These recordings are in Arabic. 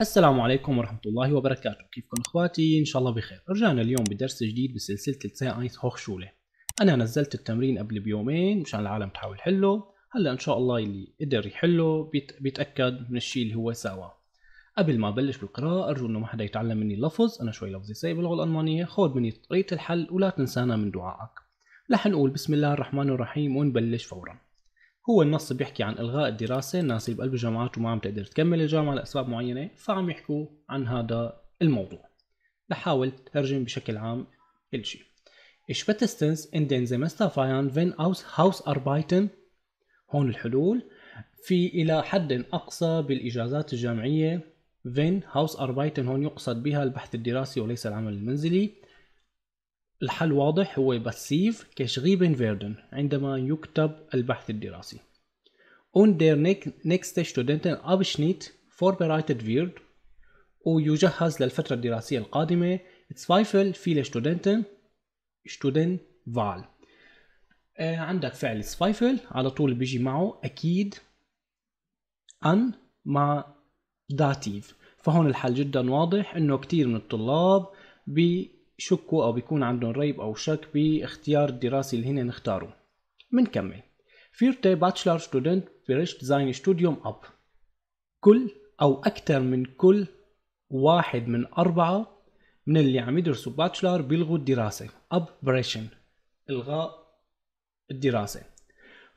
السلام عليكم ورحمة الله وبركاته كيفكم اخواتي ان شاء الله بخير رجعنا اليوم بدرس جديد بسلسلة التساء ايس هوخشولة انا نزلت التمرين قبل بيومين مشان العالم تحاول حله هلا ان شاء الله اللي قدر يحله بيتاكد من الشيء اللي هو ساوى قبل ما ابلش بالقراءة ارجو انه ما حدا يتعلم مني اللفظ انا شوي لفظي سيء باللغة الالمانية خود مني طريقة الحل ولا تنسانا من دعائك رح نقول بسم الله الرحمن الرحيم ونبلش فورا هو النص بيحكي عن الغاء الدراسه الناس اللي بقلب الجامعات وما عم تقدر تكمل الجامعه لاسباب معينه فعم يحكوا عن هذا الموضوع لحاول ترجم بشكل عام كل شيء Spätestens in فاين فين اوس هاوس اربايتن هون الحلول في إلى حد أقصى بالإجازات الجامعية هاوس اربايتن هون يقصد بها البحث الدراسي وليس العمل المنزلي الحل واضح هو باسيف كشغيب فيردن عندما يكتب البحث الدراسي und der nächste abschnitt vorbereitet wird ويجهز للفترة الدراسية القادمة تسفايفل viele Studenten student Wahl آه، عندك فعل سفايفل على طول بيجي معه أكيد أن مع داتيف فهون الحل جدا واضح انه كثير من الطلاب بي بيشكوا او بيكون عندهم ريب او شك باختيار الدراسه اللي هن نختاره بنكمل فيرتي باتشلر ستودنت بريشت زاين ستوديوم اب كل او اكثر من كل واحد من اربعه من اللي عم يدرسوا باتشلر بيلغوا الدراسه اب بريشن الغاء الدراسه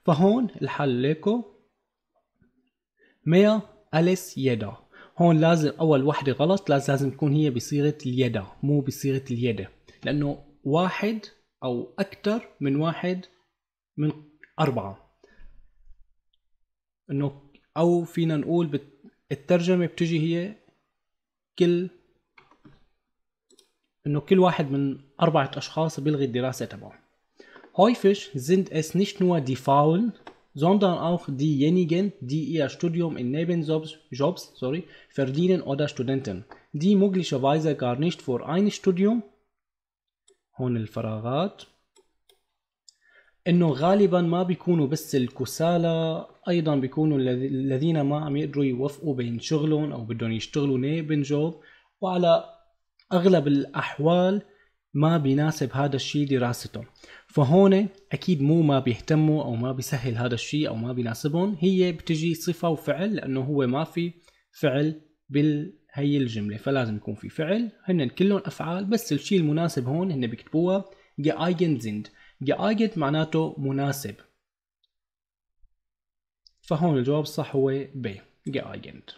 فهون الحل لكم ميا أليس يدا هون لازم اول وحده غلط لازم تكون هي بصيغه اليدا مو بصيغه اليد لانه واحد او اكثر من واحد من اربعه انه او فينا نقول الترجمه بتجي هي كل انه كل واحد من اربعه اشخاص بيلغي الدراسه تبعه هايفش sind es nicht nur die Faulen, sondern auch diejenigen, die ihr Studium in Nebenjobs Jobs, sorry, verdienen oder Studenten, die möglicherweise gar nicht für ein Studium هون الفراغات انه غالبا ما بيكونوا بس الكسالى ايضا بيكونوا الذين ما عم يقدروا يوفقوا بين شغلهم او بدهم يشتغلوا نيبن جوب وعلى اغلب الاحوال ما بيناسب هذا الشيء دراستهم فهون اكيد مو ما بيهتموا او ما بيسهل هذا الشيء او ما بيناسبهم هي بتجي صفه وفعل لانه هو ما في فعل بال هي الجمله فلازم يكون في فعل هن كلهم افعال بس الشيء المناسب هون هن بيكتبوها geeignet sind geeignet معناته مناسب فهون الجواب الصح هو ب geeignet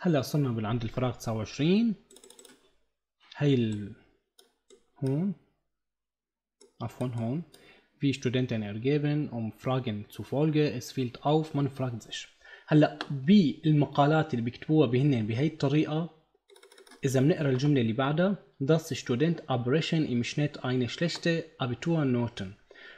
هلا وصلنا عند الفراغ 29 هي ال... هون عفوا هون في studenten ergeben um Fragen zu Folge es fehlt auf man fragt sich هلا بالمقالات اللي بيكتبوها بهن بهي الطريقه اذا بنقرا الجمله اللي بعدها das student abrechen im Schnitt eine schlechte Abiturnoten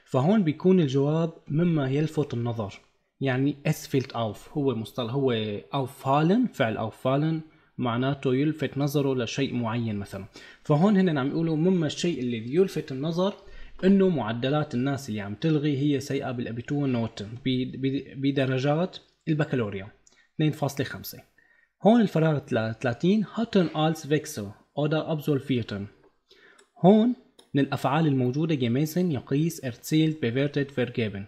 فهون بيكون الجواب مما يلفت النظر يعني es fehlt auf هو مصطلح هو auffallen فعل auffallen معناته يلفت نظره لشيء معين مثلا فهون هن عم يقولوا مما الشيء الذي يلفت النظر انه معدلات الناس اللي عم تلغي هي سيئه بالابي نوت بدرجات البكالوريا 2.5 هون الفراغ 30 هاتن آلس فيكسو أودا أبزول فيتن هون من الأفعال الموجودة جيميسن يقيس ارتسيلت بيفيرتد فيرجيبن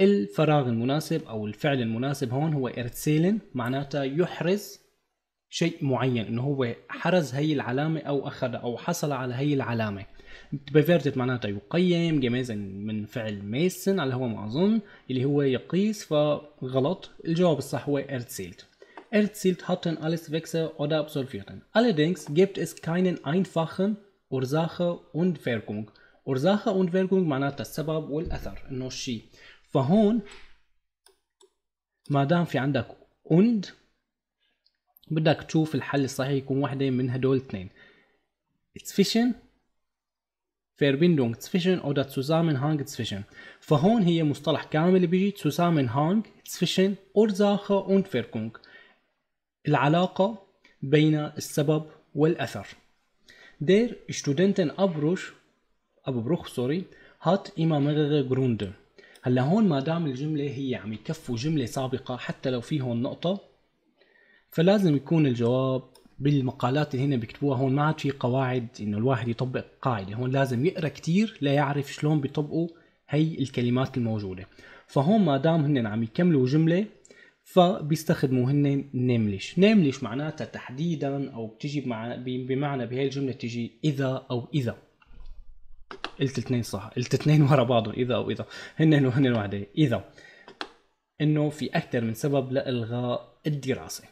الفراغ المناسب أو الفعل المناسب هون هو ارتسيلن معناتها يحرز شيء معين انه هو حرز هي العلامه او اخذ او حصل على هي العلامه بفيرتت معناتها يقيم جمازا من فعل ميسن على هو ما اظن اللي هو يقيس فغلط الجواب الصح هو ارتسيلت erzählt هاتن alles Wechsel اودا ابسولفيرتن allerdings gibt es keinen einfachen Ursache und Wirkung Ursache und Wirkung معناتها السبب والاثر انه الشيء فهون ما دام في عندك und بدك تشوف الحل الصحيح يكون وحده من هدول الاثنين zwischen Verbindung zwischen oder Zusammenhang zwischen فهون هي مصطلح كامل اللي بيجي Zusammenhang zwischen Ursache und Wirkung العلاقة بين السبب والأثر Der Studentenabbruch Abbruch sorry hat immer mehrere Gründe هلا هون ما دام الجملة هي عم يكفوا جملة سابقة حتى لو في هون نقطة فلازم يكون الجواب بالمقالات اللي هنا بيكتبوها هون ما عاد في قواعد انه الواحد يطبق قاعده هون لازم يقرا كثير ليعرف شلون بيطبقوا هي الكلمات الموجوده فهون ما دام هن عم يكملوا جمله فبيستخدموا هن نيمليش نيمليش معناتها تحديدا او بتجي بمعنى بهي الجمله تجي اذا او اذا قلت اثنين صح قلت اثنين ورا بعضهم اذا او اذا هن وهن وحده اذا انه في اكثر من سبب لالغاء الدراسه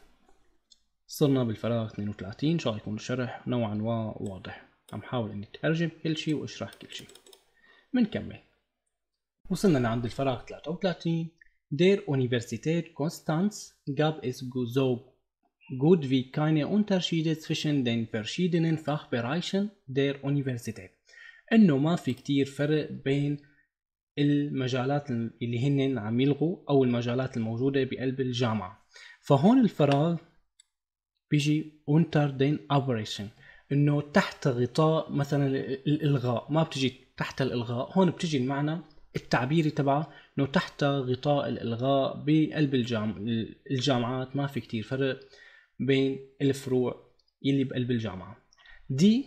صرنا بالفراغ 32 ان شاء الله يكون الشرح نوعا ما واضح عم حاول اني اترجم كل شيء واشرح كل شيء بنكمل وصلنا لعند الفراغ 33 Der Universität Konstanz gab es so في wie keine Unterschiede zwischen den verschiedenen Fachbereichen der Universität. انه ما في كتير فرق بين المجالات اللي هن عم يلغوا او المجالات الموجوده بقلب الجامعه فهون الفراغ بيجي وينتر دين اوبريشن انه تحت غطاء مثلا الالغاء ما بتجي تحت الالغاء هون بتجي المعنى التعبيري تبعه انه تحت غطاء الالغاء بقلب الجامع الجامعات ما في كتير فرق بين الفروع يلي بقلب الجامعه دي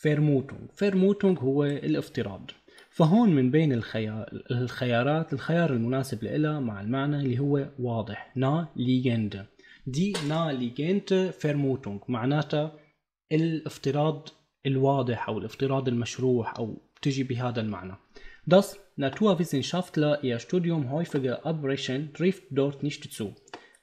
فيرموتونغ فيرموتونغ هو الافتراض فهون من بين الخيار الخيارات الخيار المناسب لها مع المعنى اللي هو واضح نا ليجند die naheliegende Vermutung. معناتها الافتراض الواضح او الافتراض المشروح او بتجي بهذا المعنى Das Naturwissenschaftler ihr Studium häufiger abbrechen, trifft dort nicht zu.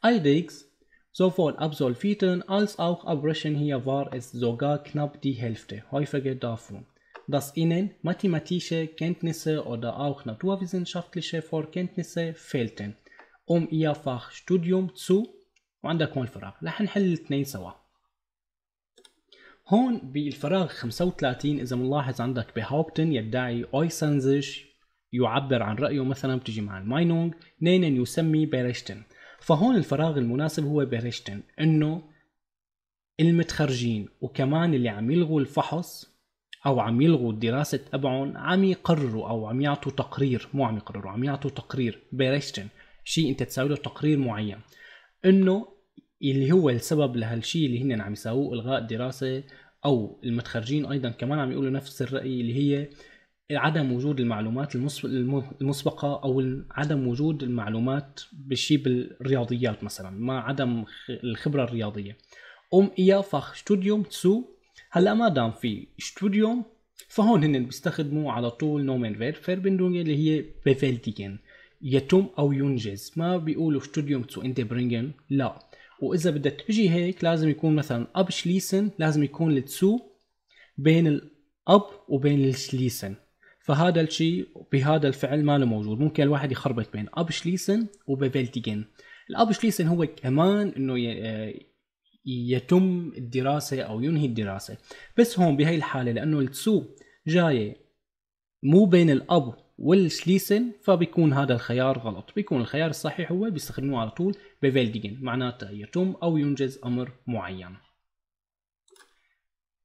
Allerdings, sowohl Absolviten als auch Abbrechen hier war es sogar knapp die Hälfte häufiger davon, dass ihnen mathematische Kenntnisse oder auch naturwissenschaftliche Vorkenntnisse fehlten, um ihr Fachstudium zu وعندك هون الفراغ رح نحل الاثنين سوا هون بالفراغ 35 اذا بنلاحظ عندك بهاوبتن يدعي اويسنزش يعبر عن رأيه مثلا بتجي مع الماينونغ نينن يسمي بيرشتن فهون الفراغ المناسب هو بيرشتن انه المتخرجين وكمان اللي عم يلغوا الفحص او عم يلغوا الدراسة تبعهم عم يقرروا او عم يعطوا تقرير مو عم يقرروا عم يعطوا تقرير بيرشتن شيء انت تساوي له تقرير معين انه اللي هو السبب لهالشيء اللي هن عم يساووه الغاء الدراسه او المتخرجين ايضا كمان عم يقولوا نفس الراي اللي هي عدم وجود المعلومات المسبقة أو عدم وجود المعلومات بالشيء بالرياضيات مثلا ما عدم الخبرة الرياضية أم إيا فخ ستوديوم تسو هلا ما دام في ستوديوم فهون هن بيستخدموا على طول نومن فير فيربندونج اللي هي بفيلتيكن يتم أو ينجز ما بيقولوا ستوديوم تسو انت برينجن لا واذا بدها تجي هيك لازم يكون مثلا اب شليسن لازم يكون لتسو بين الاب وبين الشليسن فهذا الشيء بهذا الفعل ما له موجود ممكن الواحد يخربط بين اب شليسن وبفيلتيجن الاب شليسن هو كمان انه يتم الدراسة أو ينهي الدراسة بس هون بهي الحالة لأنه التسو جاية مو بين الأب والسليسن فبيكون هذا الخيار غلط بيكون الخيار الصحيح هو بيستخدموه على طول بفالدجين معناته يتم او ينجز امر معين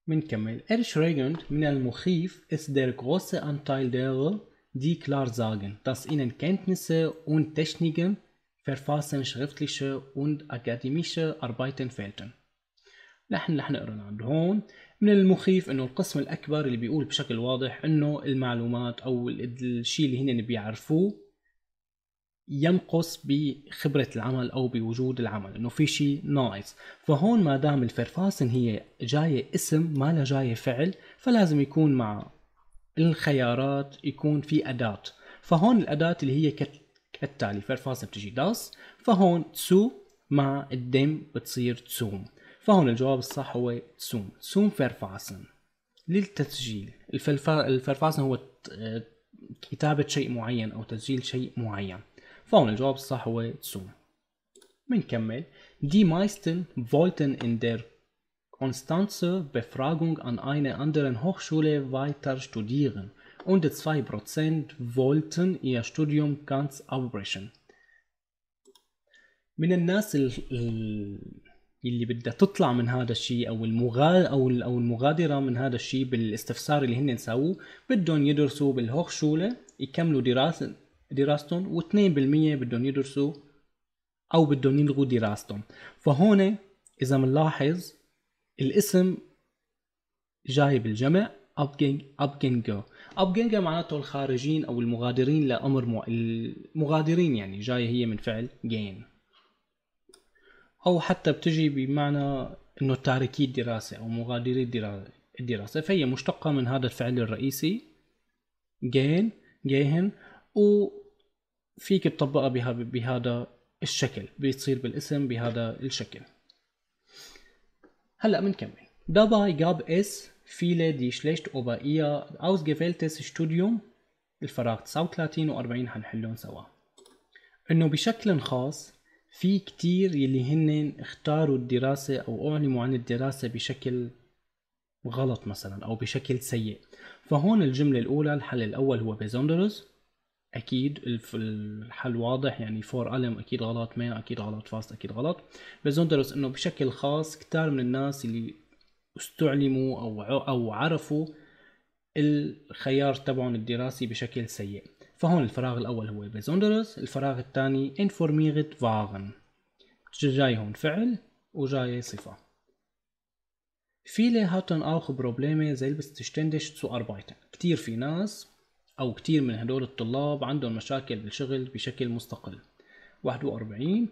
بنكمل ايرش ريجند من المخيف اس دير غوسه انتايل دير دي كلار زاجن داس انن كنتنس اون تشنيجن فرفاسن شريفتليشه اون اكاديميشه اربايتن فيلتن نحن نحن نقرا عند من المخيف انه القسم الاكبر اللي بيقول بشكل واضح انه المعلومات او الشيء اللي هن بيعرفوه ينقص بخبرة العمل أو بوجود العمل إنه في شيء ناقص فهون ما دام الفرفاسن هي جاية اسم ما لا جاية فعل فلازم يكون مع الخيارات يكون في أداة فهون الأداة اللي هي كالتالي فرفاسن بتجي داس فهون تسو مع الدم بتصير تسوم فهنا الجواب الصح هو سوم سوم فيرفاسن للتسجيل الفرفاسن هو كتابة شيء معين أو تسجيل شيء معين فهنا الجواب الصح هو سوم بنكمل دي meisten wollten in der Konstanze Befragung an einer anderen Hochschule weiter studieren und 2% wollten ihr Studium ganz abbrechen. من الناس ال اللي بدها تطلع من هذا الشيء او المغال او او المغادره من هذا الشيء بالاستفسار اللي هن سووه بدهم يدرسوا بالهوخشوله يكملوا دراسه دراستهم و2% بدهم يدرسوا او بدهم يلغوا دراستهم فهون اذا بنلاحظ الاسم جاي بالجمع ابجنجو ابجنجا معناته الخارجين او المغادرين لامر مو... المغادرين يعني جاي هي من فعل جين او حتى بتجي بمعنى انه تاركي الدراسه او مغادري الدراسه فهي مشتقه من هذا الفعل الرئيسي جين جيهن وفيك تطبقها بهذا الشكل بتصير بالاسم بهذا الشكل هلا بنكمل داباي جاب اس دي شليشت اوبا ايا اوز ausgewähltes ستوديوم الفراغ 39 و40 حنحلهم سوا انه بشكل خاص في كتير يلي هن اختاروا الدراسة أو أعلموا عن الدراسة بشكل غلط مثلا أو بشكل سيء فهون الجملة الأولى الحل الأول هو بيزوندرز أكيد الحل واضح يعني فور ألم أكيد غلط ما أكيد غلط فاست أكيد غلط بيزوندرز إنه بشكل خاص كتار من الناس اللي استعلموا أو أو عرفوا الخيار تبعهم الدراسي بشكل سيء فهون الفراغ الأول هو بزوندرس الفراغ الثاني انفورميغت فاغن جاي هون فعل وجاي صفة فيلي هاتن اوخ بروبليمي زيلبس تشتندش زو أربايتن كتير في ناس أو كتير من هدول الطلاب عندهم مشاكل بالشغل بشكل مستقل 41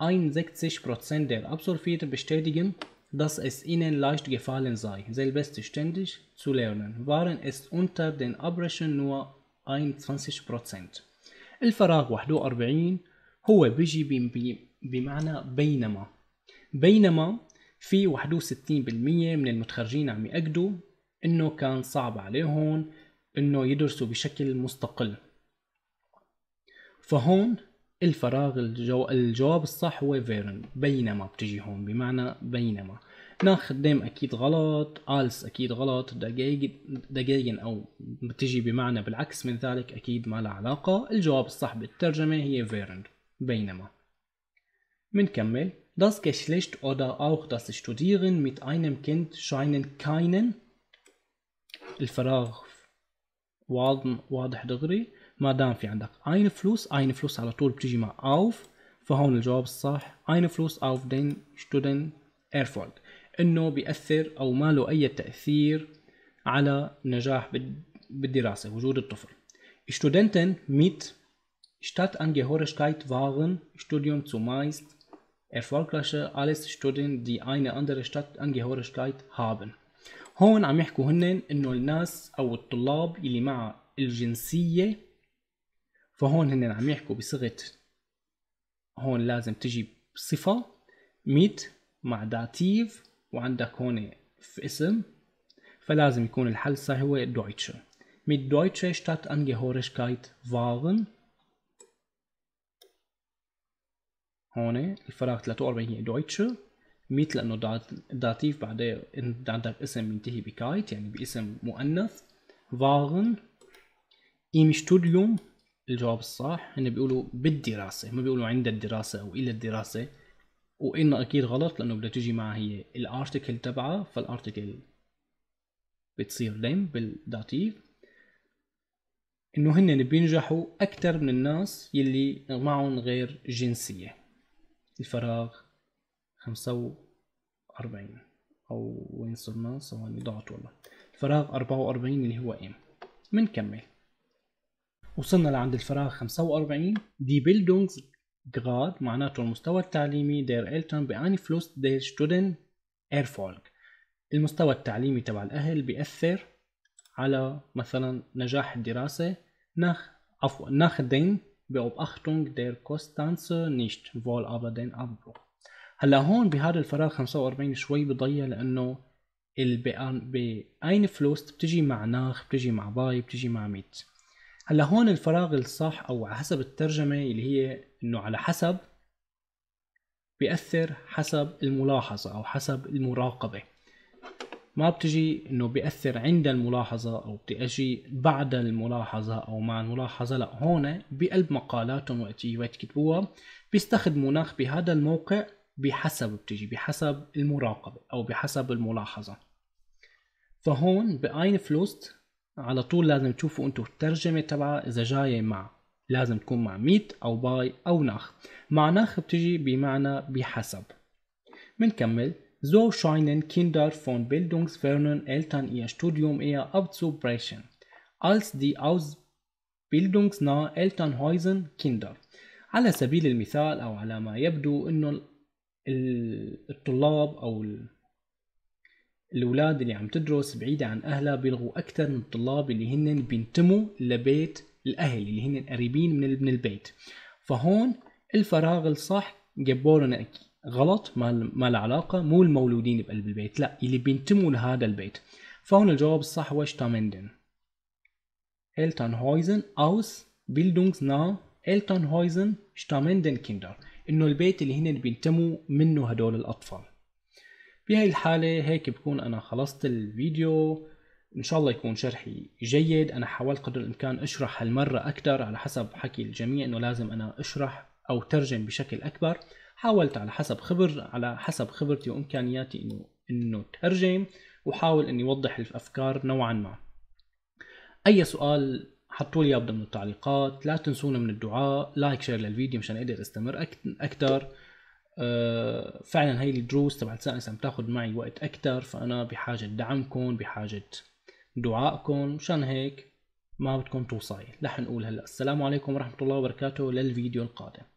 61 بروتسنت دير أبصر فيت بشتادجن Das ist ihnen leicht gefallen sei, selbst ständig zu lernen, waren es unter den Abbrechen nur 21% الفراغ 41 هو بيجي بمعنى بينما بينما في 61% من المتخرجين عم يأكدوا انه كان صعب عليهم انه يدرسوا بشكل مستقل فهون الفراغ الجو... الجواب الصح هو فيرن بينما بتجي هون بمعنى بينما نان خدام اكيد غلط الس اكيد غلط دقايق دجاجن او بتجي بمعنى بالعكس من ذلك اكيد ما لها علاقه الجواب الصح بالترجمه هي während بينما منكمل Das Geschlecht oder auch das Studieren mit einem Kind scheinen keinen الفراغ واضح واضح دغري ما دام في عندك اين فلوس اين فلوس على طول بتجي مع auf فهون الجواب الصح اين فلوس auf den Student Erfolg انه بياثر او ما له اي تاثير على نجاح بالدراسه وجود الطفل Studenten mit Stadtangehörigkeit waren Studium zumeist erfolgreicher als Studenten, die eine andere Stadtangehörigkeit haben. هون عم يحكوا هن انه الناس او الطلاب اللي مع الجنسيه فهون هن عم يحكوا بصيغه هون لازم تجي صفه ميت مع داتيف وعندك هون في اسم فلازم يكون الحل صحيح هو دويتشه mit deutsche Stadtangehörigkeit waren هون الفراغ 43 هي دويتشه ميت لانه داتيف بعدين عندك اسم منتهي بكايت يعني باسم مؤنث waren im Studium الجواب الصح هن بيقولوا بالدراسة ما بيقولوا عند الدراسة أو إلى الدراسة وان اكيد غلط لانه بدها تجي معها هي الارتكل تبعها فالارتكل بتصير لم بالداتيف انه هن بينجحوا اكثر من الناس يلي معهم غير جنسيه الفراغ 45 او وين صرنا ثواني يعني ضعت والله الفراغ 44 اللي هو ام بنكمل وصلنا لعند الفراغ 45 دي بيلدونجز جراد معناته المستوى التعليمي دير إلتون بأني فلوس دير ستودنت إيرفولك المستوى التعليمي تبع الأهل بيأثر على مثلا نجاح الدراسة نخ عفوا ناخدين بأوبachtung دير كوستانس نيشت فول aber دين Abbruch هلا هون بهذا الفراغ 45 شوي بضيع لأنه بأين فلوس بتجي مع ناخ بتجي مع باي بتجي مع ميت هلا هون الفراغ الصح أو على حسب الترجمة اللي هي انه على حسب بيأثر حسب الملاحظة أو حسب المراقبة ما بتجي انه بيأثر عند الملاحظة او بتجي بعد الملاحظة او مع الملاحظة لا هون بقلب مقالاتهم وقت يكتبوها بيستخدموا ناخ بهذا الموقع بحسب بتجي بحسب المراقبة او بحسب الملاحظة فهون باين فلوست على طول لازم تشوفوا انتم الترجمة تبعها اذا جاية مع لازم تكون مع ميت أو باي أو ناخ مع ناخ بتجي بمعنى بحسب منكمل زو شاينن So scheinen Kinder von bildungsfernen Eltern ihr Studium eher abzubrechen, als die ausbildungsnahe Elternhäusen Kinder. على سبيل المثال أو على ما يبدو أنه الطلاب أو الأولاد اللي عم تدرس بعيدة عن أهلها بيلغوا أكثر من الطلاب اللي هن بينتموا لبيت الاهل اللي هن القريبين من من البيت فهون الفراغ الصح جابوا لنا غلط ما له علاقة مو المولودين بقلب البيت لا اللي بينتموا لهذا البيت فهون الجواب الصح هو شتامندن بيلدونغز نا التان هويزن شتامندن كيندر انه البيت اللي هن بينتموا منه هدول الاطفال بهي الحالة هيك بكون انا خلصت الفيديو ان شاء الله يكون شرحي جيد انا حاولت قدر الامكان اشرح هالمره اكثر على حسب حكي الجميع انه لازم انا اشرح او ترجم بشكل اكبر حاولت على حسب خبر على حسب خبرتي وامكانياتي انه انه ترجم وحاول اني اوضح الافكار نوعا ما اي سؤال حطوا لي اياه ضمن التعليقات لا تنسونا من الدعاء لايك شير للفيديو مشان اقدر استمر اكثر آه، فعلا هاي الدروس تبعت سائنس عم تاخذ معي وقت اكثر فانا بحاجه دعمكم بحاجه دعائكم مشان هيك ما بدكم توصلي رح نقول هلا السلام عليكم ورحمة الله وبركاته للفيديو القادم